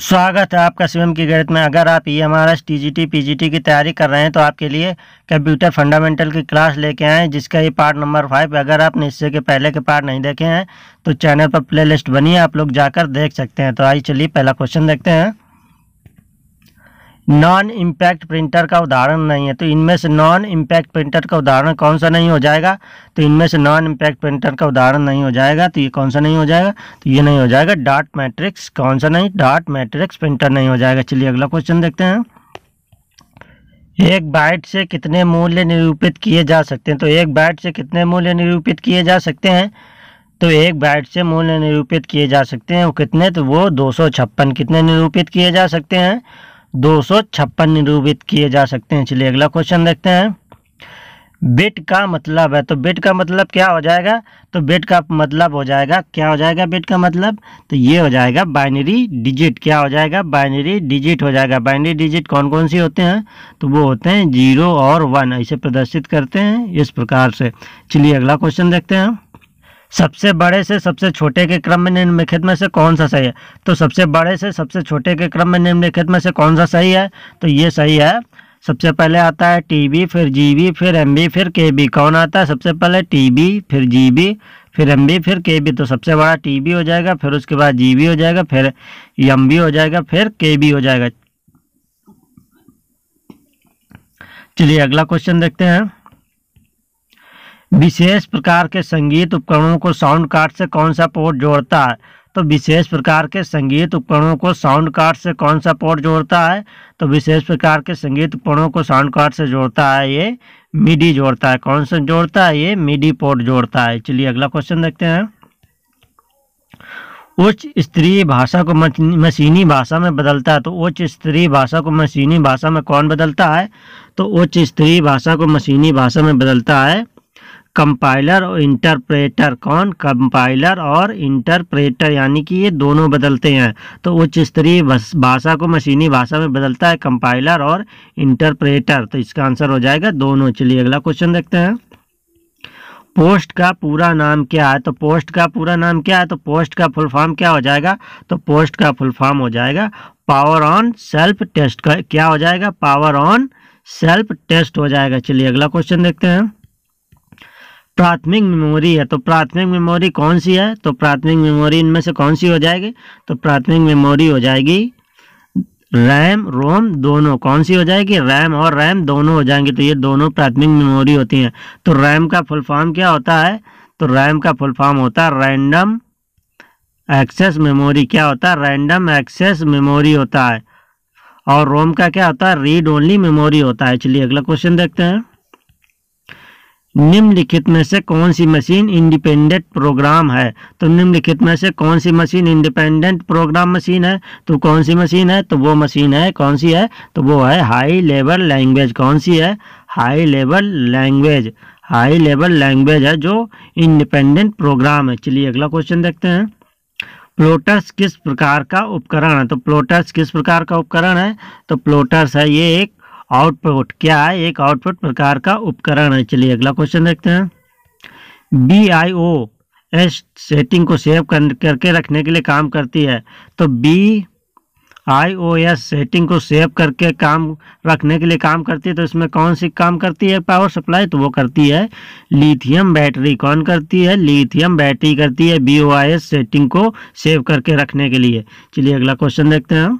स्वागत है आपका स्वयं की गणित में अगर आप E M R S T G T P G T की तैयारी कर रहे हैं तो आपके लिए कंप्यूटर फंडामेंटल की क्लास लेके आए जिसका ये पार्ट नंबर फाइव अगर आपने इससे के पहले के पार्ट नहीं देखे हैं तो चैनल पर प्ले लिस्ट बनी है आप लोग जाकर देख सकते हैं तो आइए चलिए पहला क्वेश्चन देखते हैं नॉन इम्पैक्ट प्रिंटर का उदाहरण नहीं है तो इनमें से नॉन इम्पैक्ट प्रिंटर का उदाहरण कौन सा नहीं हो जाएगा तो इनमें से नॉन इम्पैक्ट प्रिंटर का उदाहरण नहीं हो जाएगा तो ये कौन सा नहीं हो जाएगा तो ये नहीं हो जाएगा डॉट मैट्रिक्स कौन सा नहीं डॉट मैट्रिक्स प्रिंटर नहीं हो जाएगा चलिए अगला क्वेश्चन देखते हैं एक बाइट से कितने मूल्य निरूपित किए जा सकते हैं तो एक बाइट से कितने मूल्य निरूपित किए जा सकते हैं तो एक बाइट से मूल्य निरूपित किए जा सकते हैं वो कितने तो वो दो कितने निरूपित किए जा सकते हैं दो निरूपित किए जा सकते हैं चलिए अगला क्वेश्चन देखते हैं बिट का मतलब है तो बिट का मतलब क्या हो जाएगा तो बिट का मतलब हो जाएगा क्या हो जाएगा बिट का मतलब तो ये हो जाएगा बाइनरी डिजिट क्या हो जाएगा बाइनरी डिजिट हो जाएगा बाइनरी डिजिट कौन कौन सी होते हैं तो वो होते हैं जीरो और वन ऐसे प्रदर्शित करते हैं इस प्रकार से चलिए अगला क्वेश्चन देखते हैं सबसे बड़े से सबसे छोटे के क्रम में निम्नलिखित में से कौन सा सही है तो सबसे बड़े से सबसे छोटे के क्रम में निम्नलिखित में से कौन सा सही है तो ये सही है सबसे पहले आता है टीबी फिर जीबी फिर एमबी फिर केबी कौन आता है सबसे पहले टीबी फिर जीबी फिर एमबी फिर केबी तो सबसे बड़ा टीबी हो जाएगा फिर उसके बाद जीबी हो जाएगा फिर एमबी हो जाएगा फिर केबी हो जाएगा चलिए अगला क्वेश्चन देखते हैं विशेष प्रकार के संगीत उपकरणों को साउंड कार्ड से कौन सा पोर्ट जोड़ता है तो विशेष प्रकार के संगीत उपकरणों को साउंड कार्ड से कौन सा पोर्ट जोड़ता है तो विशेष प्रकार के संगीत उपकरणों को साउंड कार्ड से जोड़ता है ये मिडी जोड़ता है कौन सा जोड़ता है ये मिडी पोर्ट जोड़ता है चलिए अगला क्वेश्चन देखते हैं उच्च स्त्री भाषा को मशीनी भाषा में बदलता है तो उच्च स्त्री भाषा को मशीनी भाषा में कौन बदलता है तो उच्च स्त्री भाषा को मशीनी भाषा में बदलता है कंपाइलर और इंटरप्रेटर कौन कंपाइलर और इंटरप्रेटर यानी कि ये दोनों बदलते हैं तो उच्च स्तरीय भाषा को मशीनी भाषा में बदलता है कंपाइलर और इंटरप्रेटर तो इसका आंसर हो जाएगा दोनों चलिए अगला क्वेश्चन देखते हैं पोस्ट का पूरा नाम क्या है तो पोस्ट का पूरा नाम क्या है तो पोस्ट का फुल फॉर्म क्या हो जाएगा तो पोस्ट का फुल फॉर्म हो जाएगा पावर ऑन सेल्फ टेस्ट का क्या हो जाएगा पावर ऑन सेल्फ टेस्ट हो जाएगा चलिए अगला क्वेश्चन देखते हैं प्राथमिक मेमोरी है तो प्राथमिक मेमोरी कौन सी है तो प्राथमिक मेमोरी इनमें से कौन सी हो जाएगी तो प्राथमिक मेमोरी हो जाएगी रैम रोम दोनों कौन सी हो जाएगी रैम और रैम दोनों हो जाएंगे तो ये दोनों प्राथमिक मेमोरी होती हैं तो रैम का फुल फॉर्म क्या होता है तो रैम का फुल फॉर्म होता है रैंडम एक्सेस मेमोरी क्या होता है रैंडम एक्सेस मेमोरी होता है और रोम का क्या होता है रीड ओनली मेमोरी होता है चलिए अगला क्वेश्चन देखते हैं निम्नलिखित में से कौन सी मशीन इंडिपेंडेंट प्रोग्राम है तो निम्नलिखित में से कौन सी मशीन इंडिपेंडेंट प्रोग्राम मशीन है तो कौन सी मशीन है तो वो मशीन है कौन सी है तो वो है हाई लेवल लैंग्वेज कौन सी है high level language high level language है जो इंडिपेंडेंट प्रोग्राम है चलिए अगला क्वेश्चन देखते हैं प्लोटर्स किस प्रकार का उपकरण है तो प्लोटर्स किस प्रकार का उपकरण है तो प्लोटर्स है ये एक आउटपुट क्या है एक आउटपुट प्रकार का उपकरण है चलिए अगला क्वेश्चन देखते हैं B I O S setting को सेव करके रखने के लिए काम करती है तो B I O S setting को सेव करके काम रखने के लिए काम करती है तो इसमें कौन सी काम करती है पावर सप्लाई तो वो करती है लिथियम बैटरी कौन करती है लिथियम बैटरी करती है B O I S setting को सेव करके रखने के लिए चलिए अगला क्वेश्चन देखते हैं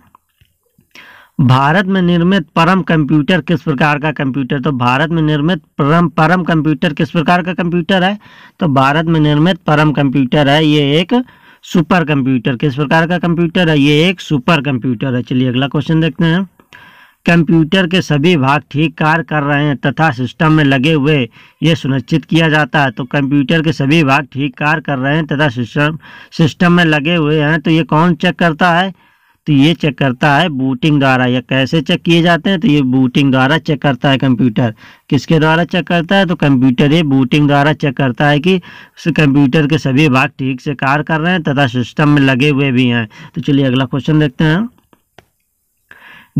भारत में निर्मित परम कंप्यूटर किस प्रकार का कंप्यूटर तो भारत में निर्मित परम परम कंप्यूटर किस प्रकार का कंप्यूटर है तो भारत में निर्मित परम कंप्यूटर है ये एक सुपर कंप्यूटर किस प्रकार का कंप्यूटर है ये एक सुपर कंप्यूटर है चलिए अगला क्वेश्चन देखते हैं कंप्यूटर के सभी भाग ठीक कार्य कर रहे हैं तथा सिस्टम में लगे हुए ये सुनिश्चित किया जाता है तो कंप्यूटर के सभी भाग ठीक कार्य कर रहे हैं तथा सिस्टम सिस्टम में लगे हुए हैं तो ये कौन चेक करता है तो ये चेक करता है बूटिंग द्वारा या कैसे चेक किए जाते हैं तो ये बूटिंग द्वारा चेक करता है कंप्यूटर किसके द्वारा चेक करता है तो कंप्यूटर ये बूटिंग द्वारा चेक करता है कि कंप्यूटर के सभी भाग ठीक से कार्य कर रहे हैं तथा सिस्टम में लगे हुए भी हैं तो चलिए अगला क्वेश्चन देखते हैं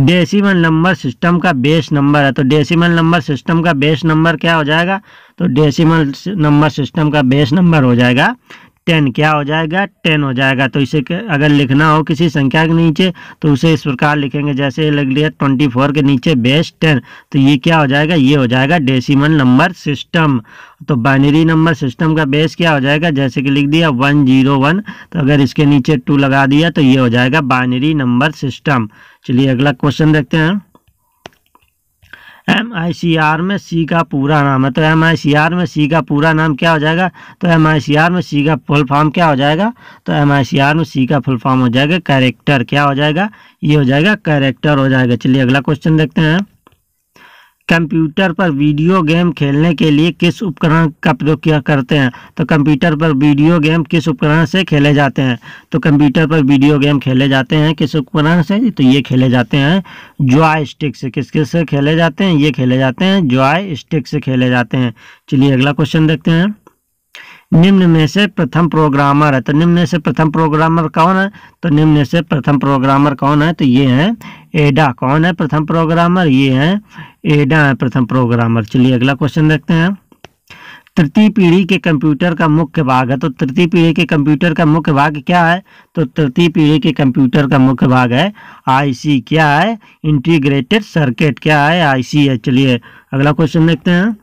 डेसिमल नंबर सिस्टम का बेस नंबर है तो डेसिमल नंबर सिस्टम का बेस नंबर क्या हो जाएगा तो डेसिमल नंबर सिस्टम का बेस नंबर हो जाएगा टेन क्या हो जाएगा टेन हो जाएगा तो इसे अगर लिखना हो किसी संख्या के नीचे तो उसे इस प्रकार लिखेंगे जैसे लग लिया ट्वेंटी फोर के नीचे बेस टेन तो ये क्या हो जाएगा ये हो जाएगा डेसिमल नंबर सिस्टम तो बाइनरी नंबर सिस्टम का बेस क्या हो जाएगा जैसे कि लिख दिया वन जीरो वन तो अगर इसके नीचे टू लगा दिया तो ये हो जाएगा बाइनरी नंबर सिस्टम चलिए अगला क्वेश्चन देखते हैं एम आई सी आर में सी का पूरा नाम है तो एम आई सी आर में सी का पूरा नाम क्या हो जाएगा तो एम आई सी आर में सी का फुल फॉर्म क्या हो जाएगा तो एम आई सी आर में सी का फुल फॉर्म हो जाएगा कैरेक्टर क्या हो जाएगा ये हो जाएगा कैरेक्टर हो जाएगा चलिए अगला क्वेश्चन देखते हैं कंप्यूटर पर वीडियो गेम खेलने के लिए किस उपकरण का प्रयोग किया करते हैं तो कंप्यूटर पर वीडियो गेम किस उपकरण से खेले जाते हैं तो कंप्यूटर पर वीडियो गेम खेले जाते हैं किस उपकरण से तो ये खेले जाते हैं जॉय स्टिक से किस किस से खेले जाते हैं ये खेले जाते हैं जॉय स्टिक से खेले जाते हैं चलिए अगला क्वेश्चन देखते हैं निम्न में से प्रथम प्रोग्रामर है तो निम्न से प्रथम प्रोग्रामर कौन है तो निम्न से प्रथम प्रोग्रामर कौन है तो ये हैं एडा कौन है प्रथम प्रोग्रामर ये हैं एडा है प्रथम प्रोग्रामर चलिए अगला क्वेश्चन देखते हैं तृतीय पीढ़ी के कंप्यूटर का मुख्य भाग है तो तृतीय पीढ़ी के कंप्यूटर का मुख्य भाग क्या है तो तृतीय पीढ़ी के कंप्यूटर का मुख्य भाग है आईसी क्या है इंटीग्रेटेड सर्किट क्या है आईसी है चलिए अगला क्वेश्चन देखते हैं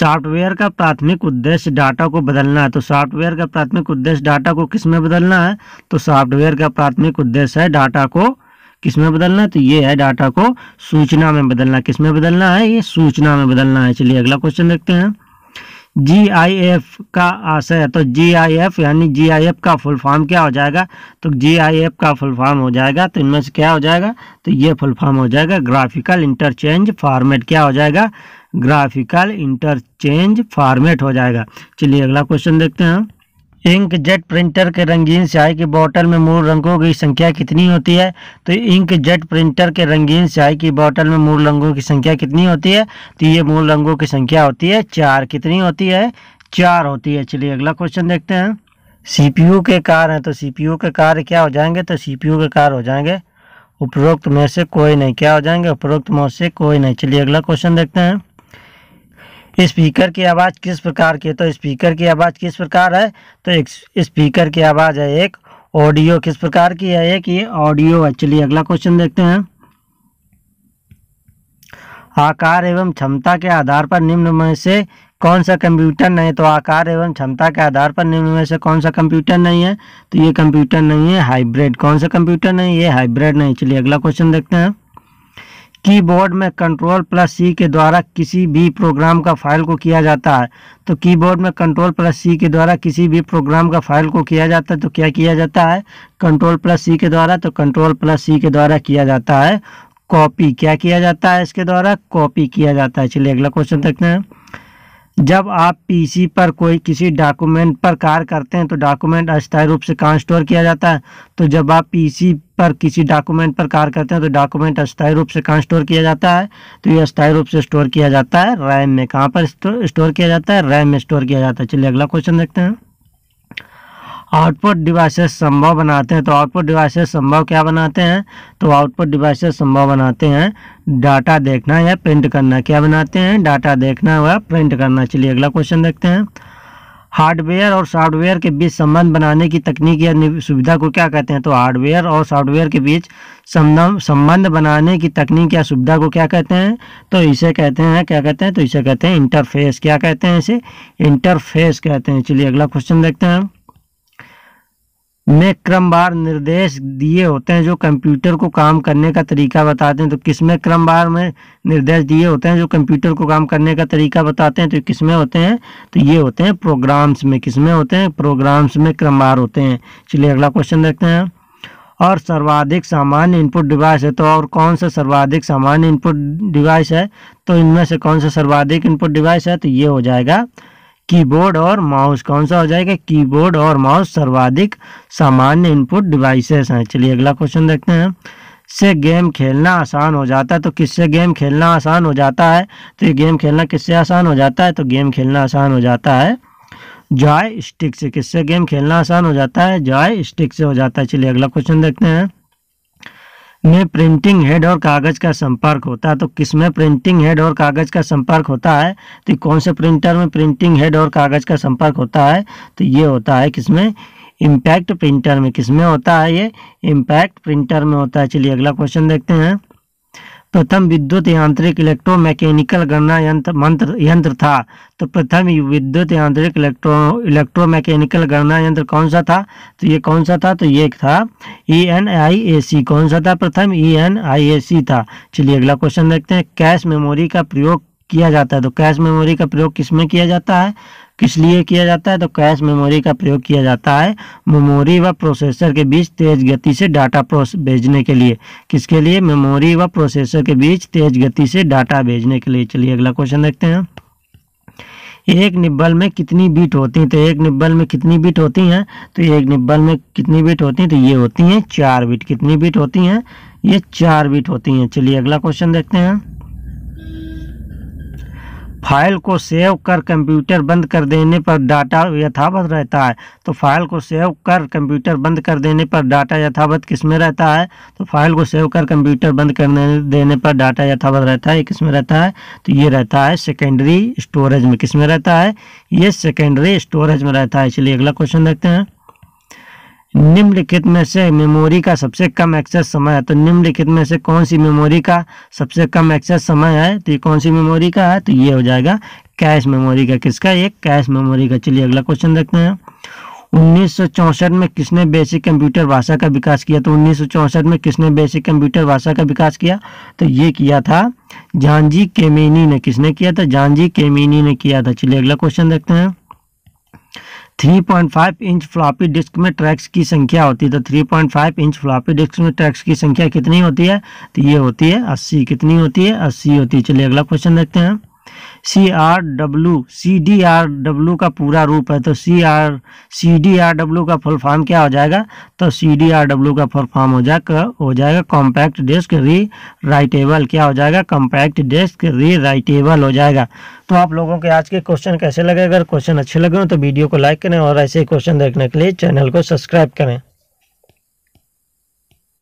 सॉफ्टवेयर का प्राथमिक उद्देश्य डाटा को बदलना है तो सॉफ्टवेयर का प्राथमिक उद्देश्य डाटा को किस में बदलना है तो सॉफ्टवेयर का प्राथमिक उद्देश्य है डाटा को किसमें बदलना है तो ये है डाटा को सूचना में बदलना किसमें बदलना है ये सूचना में बदलना है चलिए अगला क्वेश्चन देखते हैं जी आई एफ का आशय तो जी आई एफ यानी जी आई एफ का फुल फॉर्म क्या हो जाएगा तो जी आई एफ का फुल फॉर्म हो जाएगा तो इनमें से क्या हो जाएगा तो ये फुल फॉर्म हो जाएगा ग्राफिकल इंटरचेंज फॉर्मेट क्या हो जाएगा ग्राफिकल इंटरचेंज फॉर्मेट हो जाएगा चलिए अगला क्वेश्चन देखते हैं इंक जेट प्रिंटर के रंगीन स्याही की बोतल में मूल रंगों की संख्या कितनी होती है तो इंक जेट प्रिंटर के रंगीन स्याही की बोतल में मूल रंगों की संख्या कितनी होती है तो ये मूल रंगों की संख्या होती है चार कितनी होती है चार होती है चलिए अगला क्वेश्चन देखते हैं सीपीयू के कार हैं तो सीपीयू के कार क्या हो जाएंगे तो सीपीयू के कार हो जाएंगे उपरोक्त में से कोई नहीं क्या हो जाएंगे उपरोक्त में से कोई नहीं चलिए अगला क्वेश्चन देखते हैं स्पीकर की आवाज़ किस प्रकार की है तो स्पीकर की आवाज़ किस प्रकार है तो एक स्पीकर की आवाज़ है एक ऑडियो किस प्रकार की है एक ये ऑडियो है चलिए अगला क्वेश्चन देखते हैं आकार एवं क्षमता के आधार पर निम्न में से कौन सा कंप्यूटर नहीं तो आकार एवं क्षमता के आधार पर निम्न में से कौन सा कंप्यूटर नहीं है तो ये कंप्यूटर नहीं है हाइब्रिड कौन सा कंप्यूटर नहीं ये हाइब्रिड नहीं चलिए अगला क्वेश्चन देखते हैं कीबोर्ड में कंट्रोल प्लस सी के द्वारा किसी भी प्रोग्राम का फाइल को किया जाता है तो कीबोर्ड में कंट्रोल प्लस सी के द्वारा किसी भी प्रोग्राम का फाइल को किया जाता है तो क्या किया जाता है कंट्रोल प्लस सी के द्वारा तो कंट्रोल प्लस सी के द्वारा किया जाता है कॉपी क्या किया जाता है इसके द्वारा कॉपी किया जाता है चलिए अगला क्वेश्चन देखते हैं जब आप पीसी पर कोई किसी डॉक्यूमेंट पर कार्य करते हैं तो डॉक्यूमेंट अस्थायी रूप से कहाँ स्टोर किया जाता है तो जब आप पीसी पर किसी डॉक्यूमेंट पर कार्य करते हैं तो डॉक्यूमेंट अस्थायी रूप से कहाँ स्टोर किया जाता है तो ये अस्थायी रूप से स्टोर किया जाता है रैम में कहाँ पर स्टोर किया जाता है रैम में स्टोर किया जाता है चलिए अगला क्वेश्चन देखते हैं आउटपुट डिवाइसेस संभव बनाते हैं तो आउटपुट डिवाइसेस संभव क्या बनाते हैं तो आउटपुट डिवाइसेस संभव बनाते हैं डाटा देखना या प्रिंट करना क्या बनाते हैं डाटा देखना व प्रिंट करना चलिए अगला क्वेश्चन देखते हैं हार्डवेयर और सॉफ्टवेयर के बीच संबंध बनाने की तकनीक या सुविधा को क्या कहते हैं तो हार्डवेयर और सॉफ्टवेयर के बीच संबंध बनाने की तकनीक या सुविधा को क्या कहते हैं तो इसे कहते हैं क्या कहते हैं तो इसे कहते हैं इंटरफेस क्या कहते हैं इसे इंटरफेस कहते हैं चलिए अगला क्वेश्चन देखते हैं में क्रमवार निर्देश दिए होते हैं जो कंप्यूटर को काम करने का तरीका बताते हैं तो किसमें क्रमवार में निर्देश दिए होते हैं जो कंप्यूटर को काम करने का तरीका बताते हैं तो किसमें होते हैं तो ये होते हैं प्रोग्राम्स में किसमें होते हैं प्रोग्राम्स में क्रमवार होते हैं चलिए अगला क्वेश्चन देखते हैं और सर्वाधिक सामान्य इनपुट डिवाइस है तो और कौन सा सर्वाधिक सामान्य इनपुट डिवाइस है तो इनमें से कौन सा सर्वाधिक इनपुट डिवाइस है तो ये हो जाएगा कीबोर्ड और माउस कौन सा हो जाएगा कीबोर्ड और माउस सर्वाधिक सामान्य इनपुट डिवाइसेस हैं चलिए अगला क्वेश्चन देखते हैं से गेम खेलना आसान हो जाता है तो किससे गेम खेलना आसान हो जाता है तो ये गेम खेलना किससे आसान हो जाता है तो गेम खेलना आसान हो जाता है जॉय स्टिक से किससे गेम खेलना आसान हो जाता है जॉय स्टिक से हो जाता है चलिए अगला क्वेश्चन देखते हैं में प्रिंटिंग हेड और कागज का संपर्क होता है तो किसमें प्रिंटिंग हेड और कागज का संपर्क होता है तो कौन से प्रिंटर में प्रिंटिंग हेड और कागज का संपर्क होता है तो ये होता है किसमें इम्पैक्ट प्रिंटर में किसमें होता है ये इम्पैक्ट प्रिंटर में होता है चलिए अगला क्वेश्चन देखते हैं प्रथम विद्युत यांत्रिक इलेक्ट्रोमैकेनिकल गणना यंत्र मंत्र यंत्र था तो प्रथम विद्युत यांत्रिक इलेक्ट्रो इलेक्ट्रोमैकेनिकल गणना यंत्र कौन सा था तो ये कौन सा था तो ये था ई एन आई ए सी कौन सा था प्रथम ई एन आई ए सी था चलिए अगला क्वेश्चन देखते हैं कैश मेमोरी का प्रयोग किया जाता है तो कैश मेमोरी का प्रयोग किसमें किया जाता है किस लिए किया जाता है तो कैश मेमोरी का प्रयोग किया जाता है मेमोरी व प्रोसेसर के बीच तेज गति से डाटा भेजने के लिए किसके लिए मेमोरी व प्रोसेसर के बीच तेज गति से डाटा भेजने के लिए चलिए अगला क्वेश्चन देखते हैं एक निब्बल में कितनी बीट होती हैं तो एक निब्बल में कितनी बीट होती हैं तो एक निब्बल में कितनी बीट होती हैं तो ये होती हैं चार बीट कितनी बीट होती हैं ये चार बीट होती हैं चलिए अगला क्वेश्चन देखते हैं फाइल को सेव कर कंप्यूटर बंद कर देने पर डाटा यथावत रहता है तो फाइल को सेव कर कंप्यूटर बंद कर देने पर डाटा यथावत किस में रहता है तो फाइल को सेव कर कंप्यूटर बंद कर देने पर डाटा यथावत रहता है किस में रहता है तो ये रहता है सेकेंडरी स्टोरेज में किस में रहता है ये सेकेंडरी स्टोरेज में रहता है इसलिए अगला क्वेश्चन देखते हैं निम्नलिखित में से मेमोरी का सबसे कम एक्सेस समय है तो निम्नलिखित में से कौन सी मेमोरी का सबसे कम एक्सेस समय है तो ये कौन सी मेमोरी का है तो ये हो जाएगा कैश मेमोरी का किसका ये कैश मेमोरी का चलिए अगला क्वेश्चन देखते हैं उन्नीस में किसने बेसिक कंप्यूटर भाषा का विकास किया तो उन्नीस में किसने बेसिक कंप्यूटर भाषा का विकास किया तो ये किया था जानजी केमिनी ने किसने किया था जानजी केमिनी ने किया था चलिए अगला क्वेश्चन देखते हैं 3.5 इंच फ्लॉपी डिस्क में ट्रैक्स की संख्या होती है तो 3.5 इंच फ्लॉपी डिस्क में ट्रैक्स की संख्या कितनी होती है तो ये होती है 80 कितनी होती है 80 होती है चलिए अगला क्वेश्चन देखते हैं C R W C D R W का पूरा रूप है तो C R C D R W का फुल फॉर्म क्या हो जाएगा तो सी डी आर डब्ल्यू का फुल फॉर्म हो जाएगा हो जाएगा कॉम्पैक्ट डेस्क री राइटेबल क्या हो जाएगा कॉम्पैक्ट डेस्क री राइटेबल हो जाएगा तो आप लोगों के आज के क्वेश्चन कैसे लगे अगर क्वेश्चन अच्छे लगे हो तो वीडियो को लाइक करें और ऐसे क्वेश्चन देखने के लिए चैनल को सब्सक्राइब करें